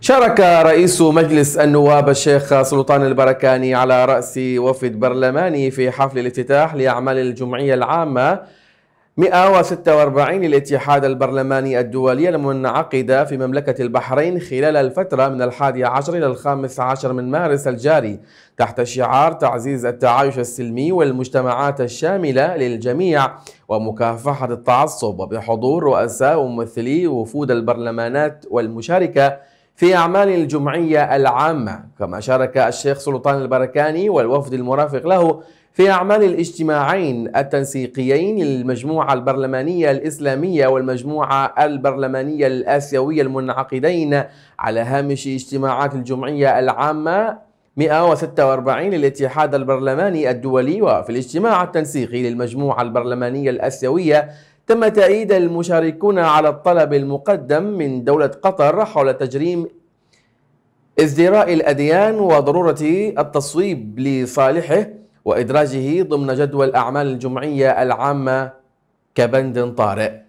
شارك رئيس مجلس النواب الشيخ سلطان البركاني على رأس وفد برلماني في حفل الافتتاح لأعمال الجمعية العامة 146 للاتحاد البرلماني الدولي المنعقدة في مملكة البحرين خلال الفترة من الحادي عشر إلى الخامس عشر من مارس الجاري تحت شعار تعزيز التعايش السلمي والمجتمعات الشاملة للجميع ومكافحة التعصب وبحضور رؤساء وممثلي وفود البرلمانات والمشاركة في أعمال الجمعية العامة كما شارك الشيخ سلطان البركاني والوفد المرافق له في أعمال الاجتماعين التنسيقيين للمجموعة البرلمانية الإسلامية والمجموعة البرلمانية الآسيوية المنعقدين على هامش اجتماعات الجمعية العامة 146 للاتحاد البرلماني الدولي وفي الاجتماع التنسيقي للمجموعة البرلمانية الآسيوية تم تأييد المشاركون على الطلب المقدم من دولة قطر حول تجريم ازدراء الأديان وضرورة التصويب لصالحه وإدراجه ضمن جدول أعمال الجمعية العامة كبند طارئ